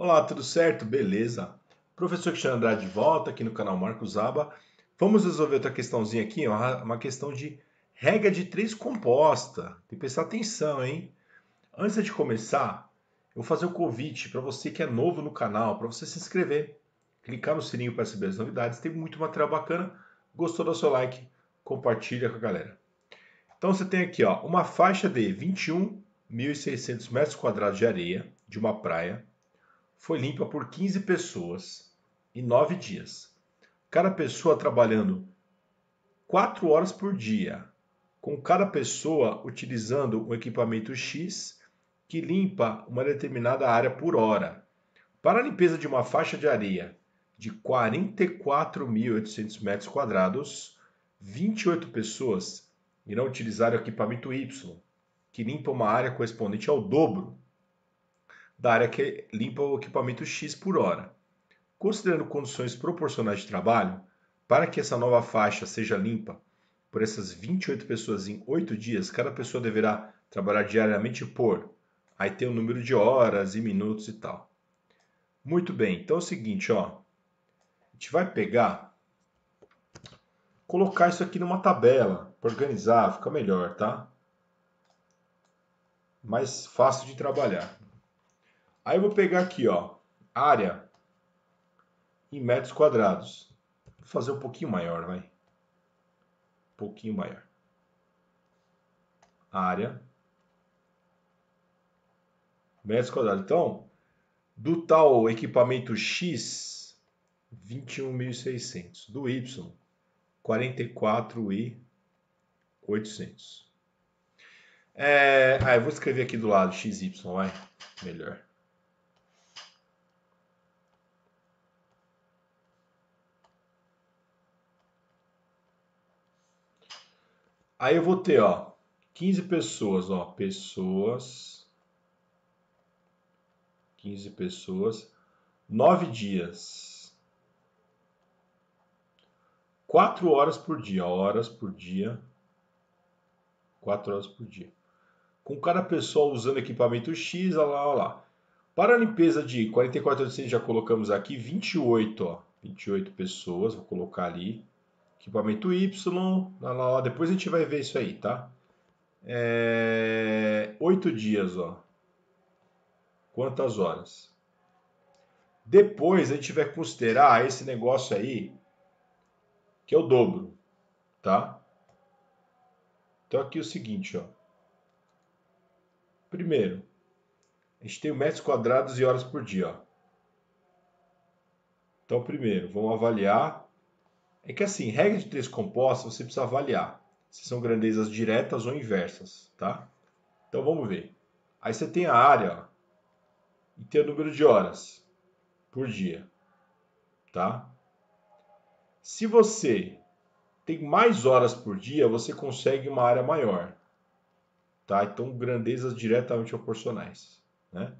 Olá, tudo certo? Beleza? Professor Cristiano Andrade de volta aqui no canal Marcos Aba. Vamos resolver outra questãozinha aqui, uma questão de regra de três composta. Tem que prestar atenção, hein? Antes de começar, eu vou fazer o um convite para você que é novo no canal, para você se inscrever, clicar no sininho para receber as novidades. Tem muito material bacana. Gostou, dá seu like, compartilha com a galera. Então você tem aqui ó, uma faixa de 21.600 metros quadrados de areia de uma praia foi limpa por 15 pessoas em 9 dias. Cada pessoa trabalhando 4 horas por dia, com cada pessoa utilizando um equipamento X que limpa uma determinada área por hora. Para a limpeza de uma faixa de areia de 44.800 metros quadrados, 28 pessoas irão utilizar o equipamento Y, que limpa uma área correspondente ao dobro da área que limpa o equipamento X por hora. Considerando condições proporcionais de trabalho, para que essa nova faixa seja limpa por essas 28 pessoas em 8 dias, cada pessoa deverá trabalhar diariamente por. Aí tem o número de horas e minutos e tal. Muito bem, então é o seguinte, ó. A gente vai pegar, colocar isso aqui numa tabela para organizar, fica melhor, tá? Mais fácil de trabalhar. Aí eu vou pegar aqui, ó, área em metros quadrados. Vou fazer um pouquinho maior, vai. Um pouquinho maior. Área. Metros quadrados. Então, do tal equipamento X, 21.600. Do Y, 44.800. É, ah, eu vou escrever aqui do lado, XY, vai. Melhor. Aí eu vou ter, ó, 15 pessoas, ó, pessoas, 15 pessoas, 9 dias, 4 horas por dia, horas por dia, 4 horas por dia. Com cada pessoa usando equipamento X, olha lá, olha lá. Para a limpeza de 44 já colocamos aqui 28, ó, 28 pessoas, vou colocar ali, equipamento Y, lá, lá, lá, depois a gente vai ver isso aí, tá? É, dias, ó. Quantas horas? Depois a gente vai considerar esse negócio aí, que é o dobro, tá? Então aqui é o seguinte, ó. Primeiro, a gente tem metros quadrados e horas por dia, ó. Então primeiro, vamos avaliar é que assim, regra de três compostas você precisa avaliar se são grandezas diretas ou inversas, tá? Então vamos ver. Aí você tem a área ó, e tem o número de horas por dia, tá? Se você tem mais horas por dia, você consegue uma área maior, tá? Então grandezas diretamente proporcionais, né?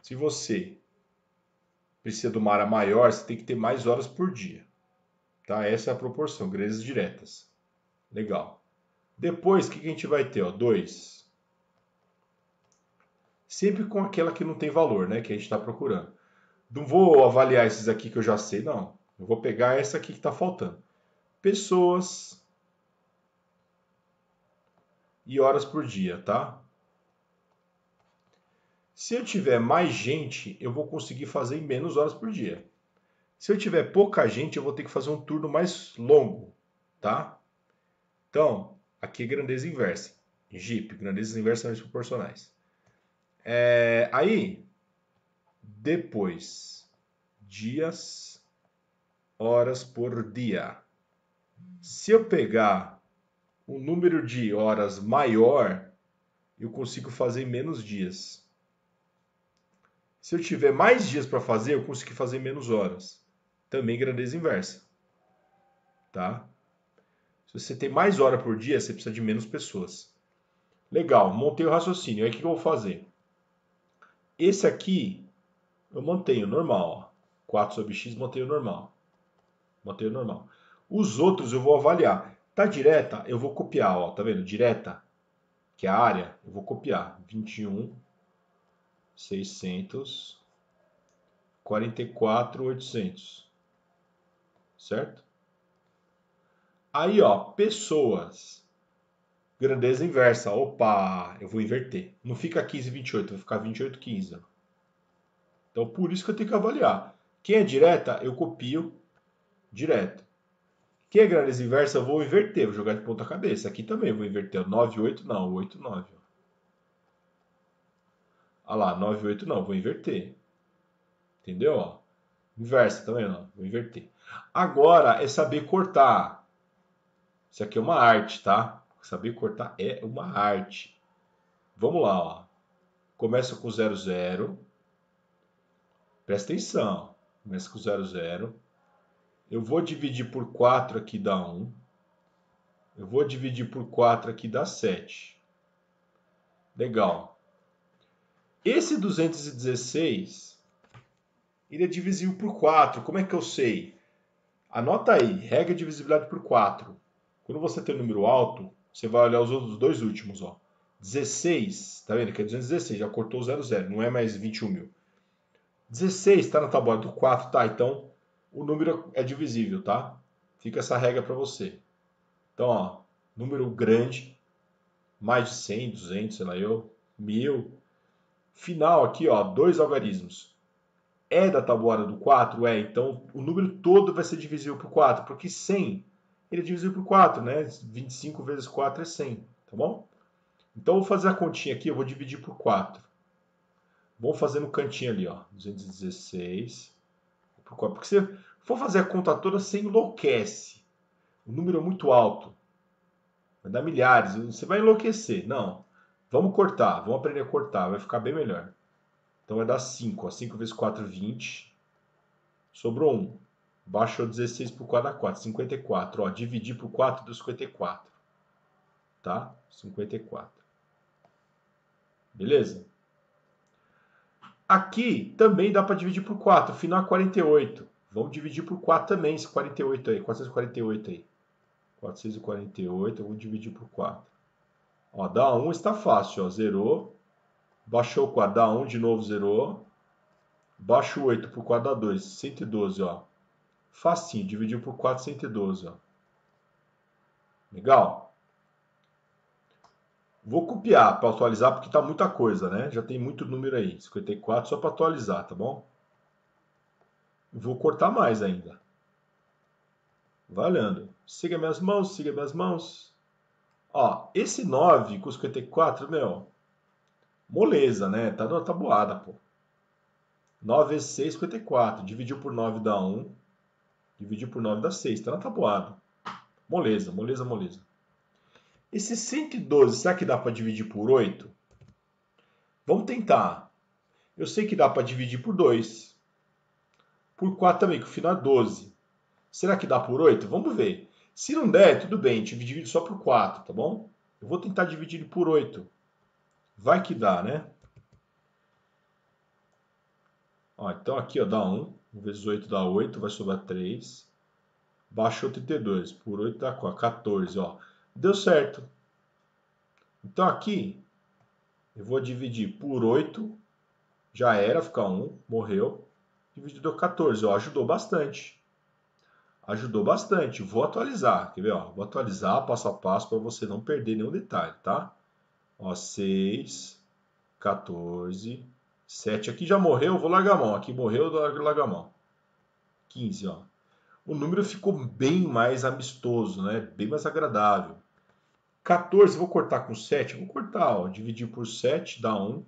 Se você precisa de uma área maior, você tem que ter mais horas por dia. Tá? Essa é a proporção, grelhas diretas. Legal. Depois, o que a gente vai ter? 2. Sempre com aquela que não tem valor, né? Que a gente está procurando. Não vou avaliar esses aqui que eu já sei, não. Eu vou pegar essa aqui que está faltando. Pessoas e horas por dia, tá? Se eu tiver mais gente, eu vou conseguir fazer em menos horas por dia. Se eu tiver pouca gente, eu vou ter que fazer um turno mais longo, tá? Então, aqui é grandeza inversa. JIP, grandezas inversamente proporcionais. É, aí, depois, dias, horas por dia. Se eu pegar um número de horas maior, eu consigo fazer menos dias. Se eu tiver mais dias para fazer, eu consigo fazer menos horas também grandeza inversa. Tá? Se você tem mais hora por dia, você precisa de menos pessoas. Legal, montei o raciocínio. Aí o que eu vou fazer? Esse aqui eu mantenho normal. Ó. 4 sobre x mantenho normal. Mantenho normal. Os outros eu vou avaliar. Tá direta? Eu vou copiar, ó, tá vendo? Direta, que é a área, eu vou copiar. 21, 600, 44, 800 certo? Aí, ó, pessoas. Grandeza inversa. Opa, eu vou inverter. Não fica 15, 28, vai ficar 28, 15. Então, por isso que eu tenho que avaliar. Quem é direta, eu copio direto. Quem é grandeza inversa, eu vou inverter, vou jogar de ponta cabeça. Aqui também vou inverter. 9, 8, não. 8, 9. Olha lá, 9, 8, não. Vou inverter. Entendeu? Inversa também, ó. Vou inverter. Agora é saber cortar. Isso aqui é uma arte, tá? Saber cortar é uma arte. Vamos lá, ó. Começa com 00. Presta atenção. Começa com 00. Eu vou dividir por 4 aqui dá 1. Eu vou dividir por 4 aqui dá 7. Legal. Esse 216, ele é divisível por 4. Como é que eu sei? Anota aí, regra de divisibilidade por 4. Quando você tem um número alto, você vai olhar os outros dois últimos, ó. 16, tá vendo? Que é 216, já cortou o 00, não é mais 21 mil. 16 está na tabela do 4, tá? Então o número é divisível, tá? Fica essa regra para você. Então, ó, número grande, mais de 100, 200, sei lá eu, 1000. Final aqui, ó, dois algarismos é da tabuada do 4? É, então o número todo vai ser divisível por 4, porque 100 ele é divisível por 4, né? 25 vezes 4 é 100, tá bom? Então, eu vou fazer a continha aqui, eu vou dividir por 4. Vamos fazer no cantinho ali, ó, 216 por 4. Porque se for fazer a conta toda, você enlouquece. O número é muito alto. Vai dar milhares, você vai enlouquecer. Não, vamos cortar, vamos aprender a cortar, vai ficar bem melhor. Então vai é dar 5. 5 vezes 4, 20. Sobrou 1. Baixou 16 por 4 dá 4. 54. Ó, dividir por 4 deu 54. Tá? 54. Beleza? Aqui também dá para dividir por 4. final é 48. Vamos dividir por 4 também, esse 48 aí. 448 aí. 448, eu vou dividir por 4. Ó, dá 1, está fácil. Ó, zerou. Baixou o quadro, 1 de novo, zerou. Baixa o 8 para o dá 2, 112, ó. Facinho, dividiu por 4, 112, ó. Legal? Vou copiar para atualizar, porque está muita coisa, né? Já tem muito número aí, 54, só para atualizar, tá bom? Vou cortar mais ainda. Valendo. Siga minhas mãos, siga minhas mãos. Ó, esse 9 com 54, meu, Moleza, né? Tá numa tabuada, tá pô. 9 vezes 6, 54. Dividiu por 9 dá 1. Dividiu por 9 dá 6. Tá na tá tabuada. Moleza, moleza, moleza. Esse 112, será que dá para dividir por 8? Vamos tentar. Eu sei que dá para dividir por 2. Por 4 também, que o final é 12. Será que dá por 8? Vamos ver. Se não der, tudo bem, dividido só por 4, tá bom? Eu vou tentar dividir por 8. Vai que dá, né? Ó, então aqui ó, dá 1, 1 vezes 8 dá 8, vai sobrar 3. Baixou 32, por 8 dá 4, 14, ó. Deu certo. Então aqui eu vou dividir por 8, já era, fica 1, morreu. Dividido 14, ó, ajudou bastante. Ajudou bastante. Vou atualizar, quer ver? Ó, vou atualizar passo a passo para você não perder nenhum detalhe, tá? Ó, 6, 14, 7. Aqui já morreu, vou largar a mão. Aqui morreu, eu largo a mão. 15, ó. O número ficou bem mais amistoso, né? Bem mais agradável. 14, vou cortar com 7. Vou cortar, ó. Dividir por 7 dá 1,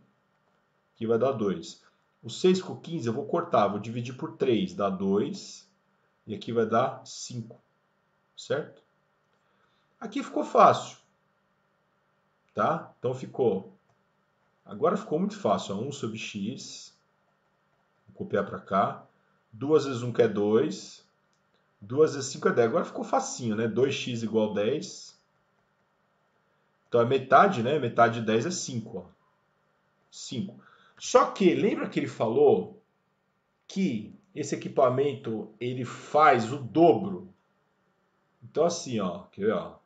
Aqui vai dar 2. O 6 com 15 eu vou cortar, vou dividir por 3, dá 2. E aqui vai dar 5, certo? Aqui ficou fácil. Tá? Então ficou. Agora ficou muito fácil. Ó, 1 sobre x. Vou copiar para cá. 2 vezes 1 que é 2. 2 vezes 5 é 10. Agora ficou facinho, né? 2x igual 10. Então é metade, né? Metade de 10 é 5. Ó. 5. Só que, lembra que ele falou que esse equipamento ele faz o dobro? Então assim, ó, quer ver, ó.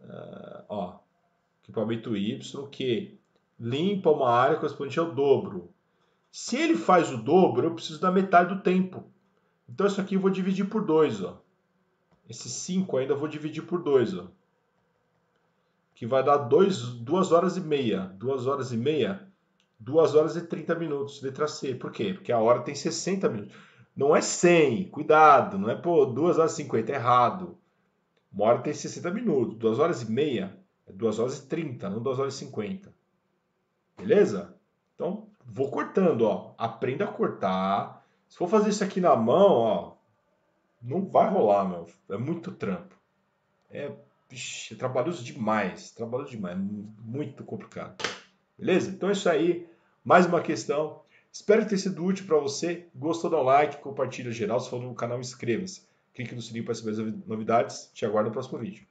Uh, ó, equipamento Y que limpa uma área correspondente ao dobro. Se ele faz o dobro, eu preciso da metade do tempo. Então isso aqui eu vou dividir por 2, Esse 5 ainda eu vou dividir por 2, Que vai dar 2 horas e meia. 2 horas e meia, 2 horas e 30 minutos, letra C. Por quê? Porque a hora tem 60 minutos. Não é 100, cuidado, não é 2 horas e 50, errado. Uma hora tem 60 minutos, 2 horas e meia é 2 horas e 30, não 2 horas e 50. Beleza? Então, vou cortando, ó. Aprenda a cortar. Se for fazer isso aqui na mão, ó, não vai rolar, meu. É muito trampo. É, é trabalhoso demais. Trabalhoso demais. Muito complicado. Beleza? Então é isso aí. Mais uma questão. Espero ter sido útil para você. Gostou, dá um like, compartilha geral. Se for no canal, inscreva-se. Clique no sininho para saber as novidades. Te aguardo no próximo vídeo.